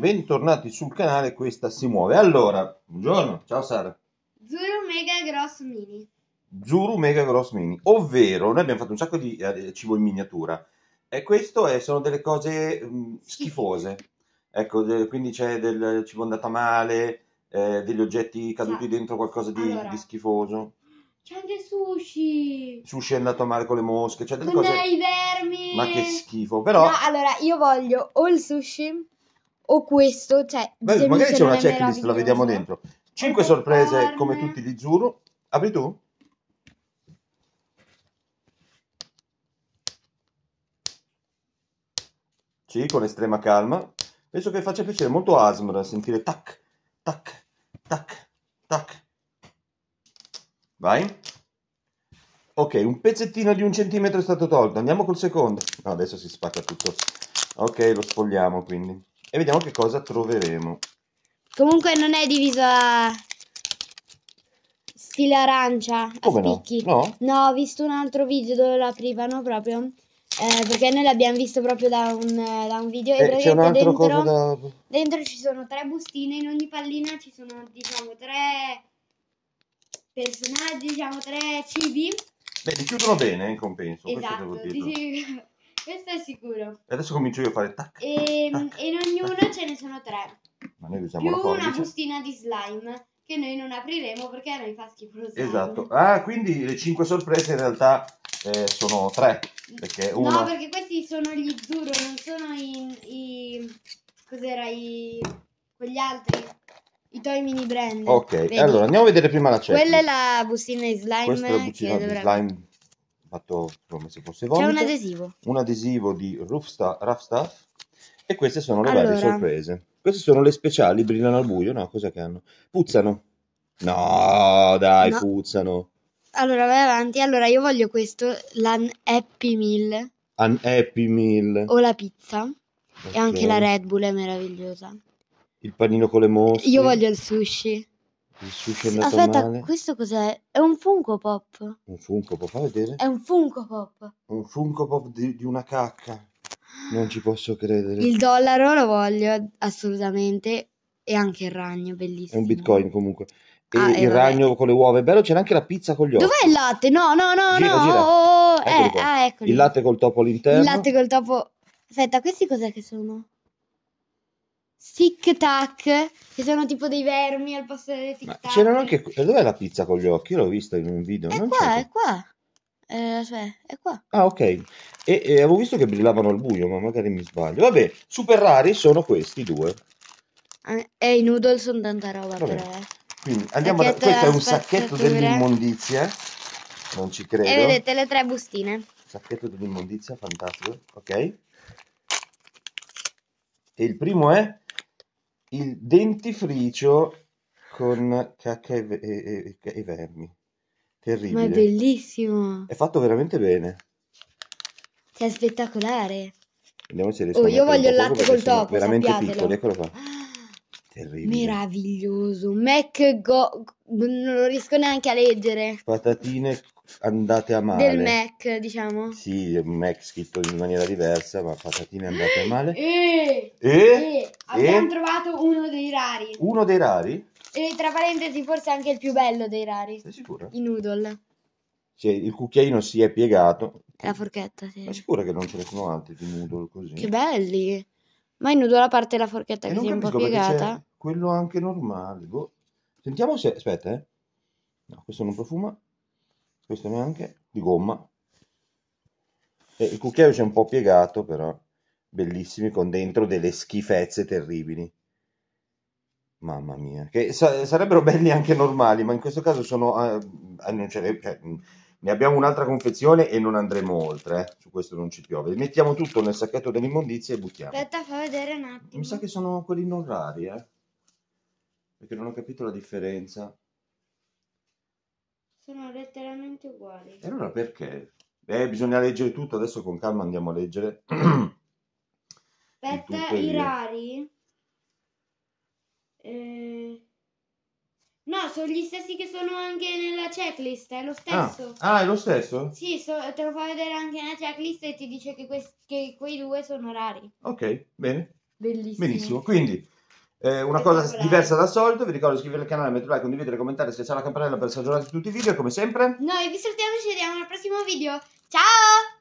bentornati sul canale Questa si muove. Allora, buongiorno, ciao Sara. Zuru Mega Gross Mini. Zuru Mega Gross Mini, ovvero noi abbiamo fatto un sacco di eh, cibo in miniatura e questo è, sono delle cose mh, mm, schifose. Ecco, de, quindi c'è del cibo andata male, eh, degli oggetti caduti sì. dentro qualcosa di, allora, di, schifoso. C'è anche sushi. Sushi è andato male con le mosche, c'è cioè delle con cose... i vermi. Ma che schifo, però... No, allora, io voglio o il sushi o questo, cioè... Beh, magari c'è una checklist, la vediamo dentro. Cinque sorprese, come tutti gli Zuru. Apri tu? Sì, con estrema calma. Penso che faccia piacere molto a Asmr sentire tac, tac, tac, tac. Vai. Ok, un pezzettino di un centimetro è stato tolto. Andiamo col secondo. No, adesso si spacca tutto. Ok, lo sfogliamo quindi e vediamo che cosa troveremo. Comunque non è diviso a stile arancia a spicchi. No? no? no? ho visto un altro video dove lo aprivano proprio. Eh, perché noi l'abbiamo visto proprio da un, da un video eh, e c'è un altro dentro, da... dentro ci sono tre bustine, in ogni pallina ci sono diciamo tre personaggi, diciamo tre cibi. Beh, li chiudono bene in compenso, esatto, questo devo esatto, dire. Questo è sicuro. E adesso comincio io a fare tac. E, tac, mm, in ognuno tac. ce ne sono tre. Ma noi usiamo Più la forbice. una bustina di slime che noi non apriremo perché a noi fa schifo lo slime. Esatto. Ah, quindi le cinque sorprese in realtà eh, sono tre. Perché uno... No, perché questi sono gli Zuro, non sono i... i... Cos'era? I... Quegli altri. I tuoi Mini Brand. Ok, Vedi? allora andiamo a vedere prima la cella. Quella è la bustina di slime. Questa è la bustina di dovrebbe... slime fatto come se fosse vomito. C'è un adesivo. Un adesivo di Rough Stuff. E queste sono le allora. varie sorprese. Queste sono le speciali, brillano al buio, no? Cosa che hanno? Puzzano. No, dai, no. puzzano. Allora, vai avanti. Allora, io voglio questo, Happy Meal. An Happy Meal. O la pizza. Okay. E anche la Red Bull è meravigliosa. Il panino con le mosche. Io voglio il sushi. Il sushi è andato Aspetta, male. questo cos'è? È un Funko Pop. Un Funko Pop, fa vedere. È un Funko Pop. Un Funko Pop di, di una cacca. Non ci posso credere. Il dollaro lo voglio assolutamente. E anche il ragno, bellissimo. È un bitcoin comunque. E Ah, eh, il ragno con le uova. È bello, C'è anche la pizza con gli occhi. Dov'è il latte? No, no, no, Gira, no. gira. Oh, oh, oh. Eh, ah, Il latte col topo all'interno. Il latte col topo. Aspetta, questi cos'è che sono? Tic Tac, che sono tipo dei vermi al posto delle Tic Tac. c'erano anche... dov'è la pizza con gli occhi? l'ho vista in un video. È non qua, è qua. Eh, aspetta, è qua. Ah, ok. E, e avevo visto che brillavano al buio, ma magari mi sbaglio. Vabbè, super rari sono questi due. Eh, e i noodle sono tanta roba, Vabbè. però. Eh. Quindi andiamo da... Questo è un sacchetto dell'immondizia. Eh. Non ci credo. E vedete le tre bustine. Sacchetto dell'immondizia, fantastico. Ok. E il primo è? il dentifricio con cacca e, e-, e-, e vermi. Terribile. Ma è bellissimo! È fatto veramente bene. è spettacolare. Andiamoci oh, se Oh, io voglio il latte poco col topo, veramente sappiatelo. piccoli, eccolo qua. Ah, Terribile. Meraviglioso. Mac Go... Non lo riesco neanche a leggere. Patatine andate a male. Del Mac, diciamo. Sì, il Mac scritto in maniera diversa, ma patatine andate a male. E, eh, e, eh? e eh, abbiamo e... trovato uno dei rari. Uno dei rari? E tra parentesi forse anche il più bello dei rari. Sei sicura? I noodle. Cioè, il cucchiaino si è piegato. La forchetta, sì. Ma sicura che non ce ne sono altri di noodle così? Che belli! Ma i noodle a parte la forchetta che si è un po' piegata. Quello anche normale. Boh. Sentiamo se... Aspetta, eh. No, questo non profuma questo neanche, di gomma. E il cucchiaio c'è un po' piegato, però bellissimi, con dentro delle schifezze terribili. Mamma mia, che sa sarebbero belli anche normali, ma in questo caso sono... Eh, eh non cioè, ne abbiamo un'altra confezione e non andremo oltre, eh. su questo non ci piove. Mettiamo tutto nel sacchetto dell'immondizia e buttiamo. Aspetta, fa vedere un attimo. Mi sa che sono quelli non rari, eh. Perché non ho capito la differenza. Sono letteralmente uguali. E allora perché? Beh, bisogna leggere tutto, adesso con calma andiamo a leggere. Aspetta, i rari. Eh... No, sono gli stessi che sono anche nella checklist, è lo stesso. Ah, ah è lo stesso? Sì, so, te lo fa vedere anche nella checklist e ti dice che, che quei due sono rari. Ok, bene. Bellissimo. Benissimo, quindi eh, una cosa diversa dal solito, vi ricordo di iscrivervi al canale, mettere like, condividere, commentare, schiacciare la campanella per essere aggiornati su tutti i video, come sempre. Noi vi salutiamo e ci vediamo al prossimo video. Ciao!